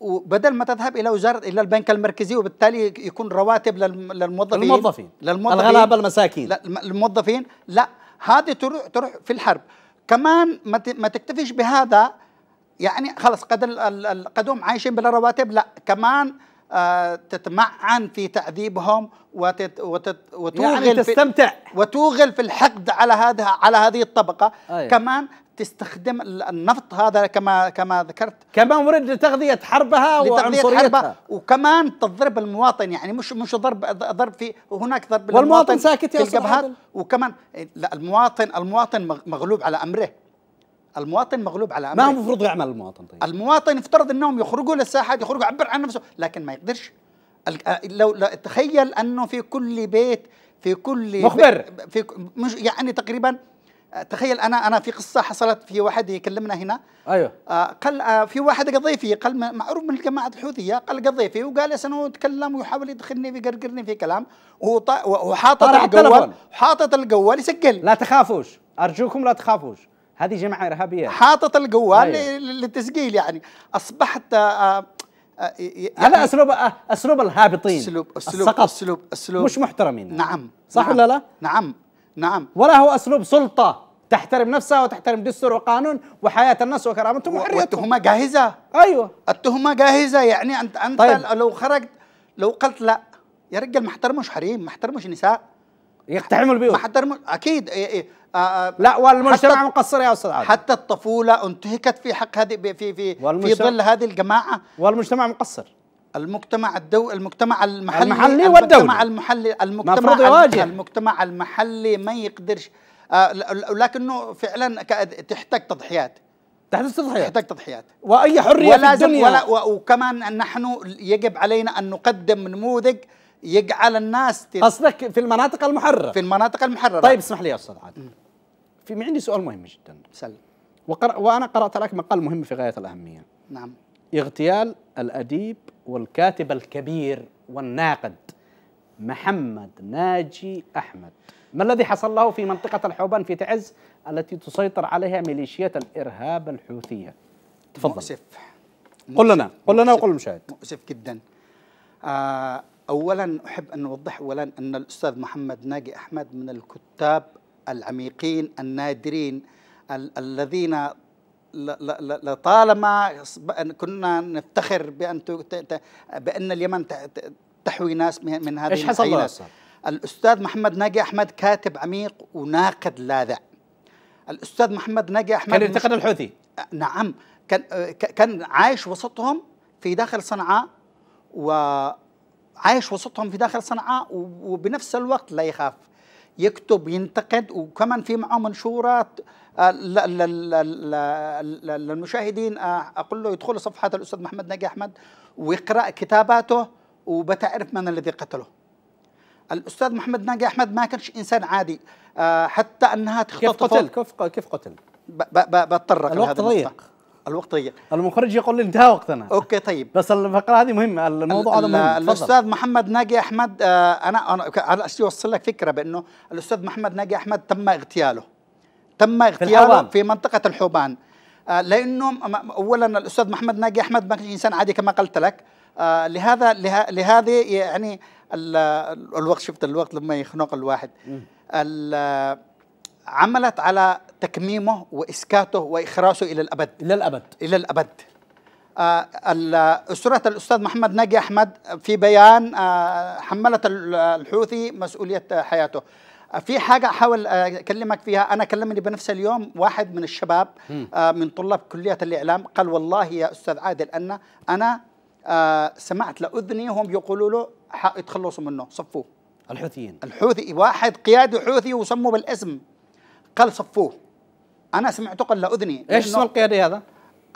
وبدل ما تذهب الى وزاره الى البنك المركزي وبالتالي يكون رواتب للموظفين للموظفين للموظفين الغلابه المساكين للموظفين لا هذه تروح تروح في الحرب كمان ما تكتفيش بهذا يعني خلاص قد قدوم عايشين بلا رواتب لا كمان آه، تتمعن في تعذيبهم وتت وتت وتوغل يعني تستمتع في وتوغل في الحقد على هذا على هذه الطبقه أيه. كمان تستخدم النفط هذا كما كما ذكرت كمان ورد لتغذيه حربها وعنصريتها حربها وكمان تضرب المواطن يعني مش مش ضرب ضرب في هناك ضرب والمواطن ساكت يا وكمان لا المواطن المواطن مغلوب على امره المواطن مغلوب على امره ما هو المفروض يعمل المواطن طيب المواطن يفترض انهم يخرجوا للساحات يخرجوا يعبر عن نفسه لكن ما يقدرش آه، لو, تخيل انه في كل بيت في كل مخبر في مش يعني تقريبا آه، تخيل انا انا في قصه حصلت في واحد يكلمنا هنا ايوه آه، قال في واحد قضيفي قال معروف من الجماعه الحوثيه قال قضيفي وقال انه يتكلم ويحاول يدخلني في قرقرني في كلام وحاطط الجوال حاطط الجوال يسجل لا تخافوش ارجوكم لا تخافوش هذه جماعه ارهابيه حاطط القوه أيوه. للتسجيل يعني اصبحت آه، آه، آه، يعني هذا اسلوب اسلوب الهابطين اسلوب اسلوب السقط اسلوب اسلوب مش محترمين نعم صح نعم ولا لا؟ نعم نعم ولا هو اسلوب سلطه تحترم نفسها وتحترم دستور وقانون وحياه الناس وكرامتهم وحريتهم التهمه جاهزه ايوه التهمه جاهزه يعني انت انت طيب. لو خرجت لو قلت لا يا رجال ما احترموش حريم ما احترموش نساء يقتحموا البيوت ما احترموش اكيد إيه إيه آه، آه، لا والمجتمع مقصر يا استاذ عادل حتى الطفوله انتهكت في حق هذه في في في ظل هذه الجماعه والمجتمع مقصر المجتمع الدو المجتمع المحلي المحلي والدولي المجتمع المحلي المجتمع المجتمع المحلي ما يقدرش آه، لكنه فعلا تحتاج تضحيات تحتاج تضحيات تحتاج تضحيات واي حريه ولازم في الدنيا ولا وكمان نحن يجب علينا ان نقدم نموذج يجعل الناس قصدك في المناطق المحرره في المناطق المحرره طيب اسمح لي يا استاذ عادل في عندي سؤال مهم جدا سلم وقر... وانا قرات لك مقال مهم في غايه الاهميه نعم اغتيال الاديب والكاتب الكبير والناقد محمد ناجي احمد ما الذي حصل له في منطقه الحوبان في تعز التي تسيطر عليها ميليشيات الارهاب الحوثيه تفضل مؤسف قل لنا قل لنا وقل للمشاهد مؤسف جدا آه اولا احب ان اوضح اولا ان الاستاذ محمد ناجي احمد من الكتاب العميقين النادرين الذين لطالما كنا نفتخر بان بان اليمن تحوي ناس من هذه ايش حصل الاستاذ محمد ناجي احمد كاتب عميق وناقد لاذع الاستاذ محمد ناجي احمد كان ينتقد الحوثي نعم كان كان عايش وسطهم في داخل صنعاء وعايش وسطهم في داخل صنعاء وبنفس الوقت لا يخاف يكتب ينتقد وكمان في معه منشورات آه، للمشاهدين آه، اقول له يدخل صفحه الاستاذ محمد ناجي احمد ويقرا كتاباته وبتعرف من الذي قتله الاستاذ محمد ناجي احمد ما كانش انسان عادي آه، حتى انها تختطف كيف قتل كيف قتل بتطرق الوقت ضيق الوقت ضيق المخرج يقول لي انتهى وقتنا اوكي طيب بس الفقره هذه مهمه الموضوع هذا مهم الاستاذ محمد ناجي احمد آه، انا انا اشتي اوصل لك فكره بانه الاستاذ محمد ناجي احمد تم اغتياله تم اغتياله في, في منطقه الحوبان آه، لانه اولا الاستاذ محمد ناجي احمد ما كان انسان عادي كما قلت لك آه، لهذا لهذه يعني الوقت شفت الوقت لما يخنق الواحد عملت على تكميمه واسكاته واخراسه الى الابد الى الابد الى الابد آه، أسرة الأستاذ محمد ناجي أحمد في بيان آه، حملت الحوثي مسؤولية حياته في حاجة أحاول أكلمك فيها أنا كلمني بنفس اليوم واحد من الشباب آه، من طلاب كلية الإعلام قال والله يا أستاذ عادل أن أنا سمعت لأذني هم يقولوا له يتخلصوا منه صفوه الحوثيين الحوثي واحد قيادي حوثي وسموه بالاسم قال صفوه انا سمعته قل اذني ايش اسم القيادي هذا؟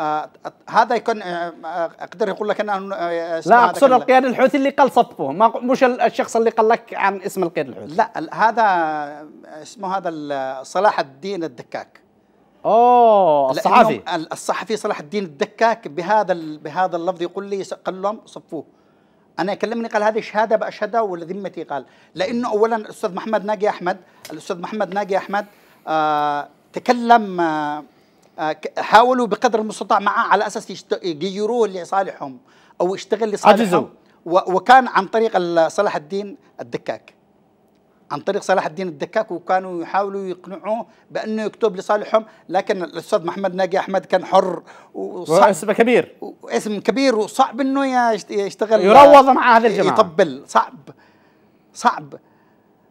آه, آه، هذا يكون آه،, آه اقدر يقول لك انه آه لا اقصد القيادي الحوثي اللي قال صفوه ما مش الشخص اللي قال لك عن اسم القيادي الحوثي لا هذا آه، اسمه هذا صلاح الدين الدكاك اوه الصحفي الصحفي صلاح الدين الدكاك بهذا بهذا اللفظ يقول لي قال لهم صفوه انا كلمني قال هذه شهاده باشهدها ولذمتي قال لانه اولا الاستاذ محمد ناجي احمد الاستاذ محمد ناجي احمد آه، تكلم آه، آه، حاولوا بقدر المستطاع معه على اساس يغيروه لصالحهم او يشتغل لصالحهم عجزوا. وكان عن طريق صلاح الدين الدكاك عن طريق صلاح الدين الدكاك وكانوا يحاولوا يقنعوه بانه يكتب لصالحهم لكن الاستاذ محمد ناجي احمد كان حر وصعب اسم كبير واسم كبير وصعب انه يشتغل يروض مع هذه الجماعه يطبل صعب صعب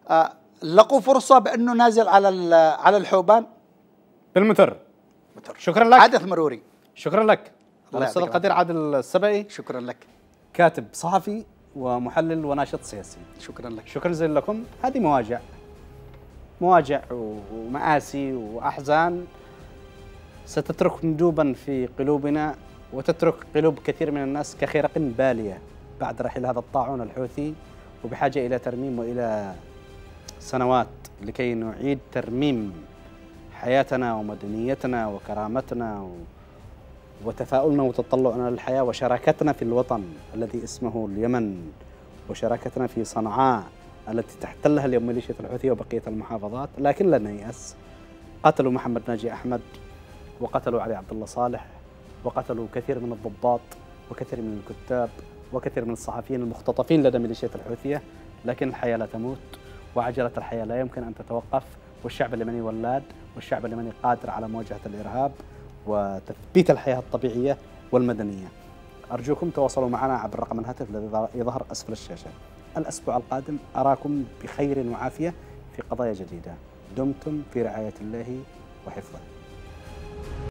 آه لقوا فرصه بانه نازل على على الحوبان بالمتر متر. شكرا لك حدث مروري شكرا لك الاستاذ القدير عادل السبعي شكرا لك كاتب صحفي ومحلل وناشط سياسي شكرا لك شكرا جزيلا لكم هذه مواجع مواجع ومآسي وأحزان ستترك مندوبا في قلوبنا وتترك قلوب كثير من الناس كخرق بالية بعد رحيل هذا الطاعون الحوثي وبحاجة إلى ترميم وإلى سنوات لكي نعيد ترميم حياتنا ومدنيتنا وكرامتنا و... وتفاؤلنا وتطلعنا للحياة وشراكتنا في الوطن الذي اسمه اليمن وشراكتنا في صنعاء التي تحتلها اليوم ميليشيا الحوثيه وبقية المحافظات لكن لن نيأس قتلوا محمد ناجي أحمد وقتلوا علي عبد الله صالح وقتلوا كثير من الضباط وكثير من الكتاب وكثير من الصحفيين المختطفين لدى ميليشيات الحوثية لكن الحياة لا تموت وعجلة الحياة لا يمكن أن تتوقف والشعب اليمني ولاد والشعب اليمني قادر على مواجهة الإرهاب وتثبيت الحياة الطبيعية والمدنية أرجوكم تواصلوا معنا عبر رقم الهاتف الذي يظهر أسفل الشاشة الأسبوع القادم أراكم بخير وعافية في قضايا جديدة دمتم في رعاية الله وحفظه